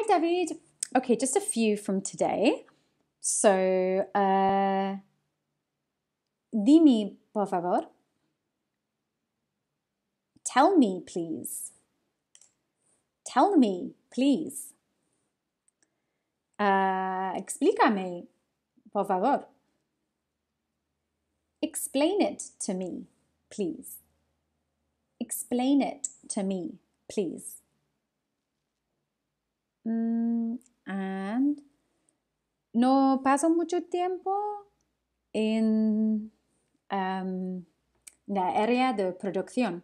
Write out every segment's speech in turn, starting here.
Hi, David. Okay, just a few from today. So, uh, dime, por favor. Tell me, please. Tell me, please. Uh, explícame, por favor. Explain it to me, please. Explain it to me, please. Mm, and no paso mucho tiempo en um, la área de producción.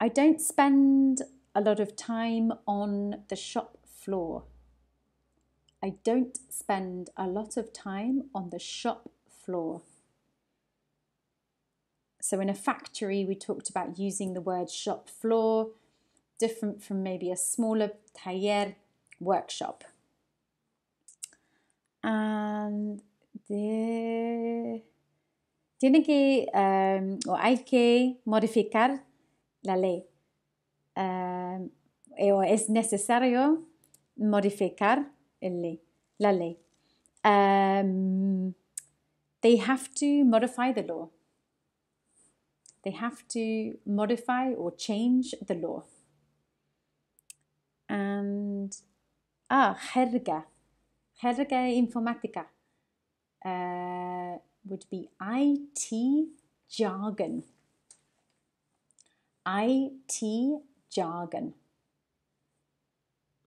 I don't spend a lot of time on the shop floor. I don't spend a lot of time on the shop floor. So, in a factory, we talked about using the word shop floor different from maybe a smaller taller workshop. And de... tiene que um, o hay que modificar la ley. Um, eh, o es necesario modificar el ley, la ley. Um, they have to modify the law. They have to modify or change the law. Ah, jerga. Jerga informática uh, would be IT jargon. IT jargon.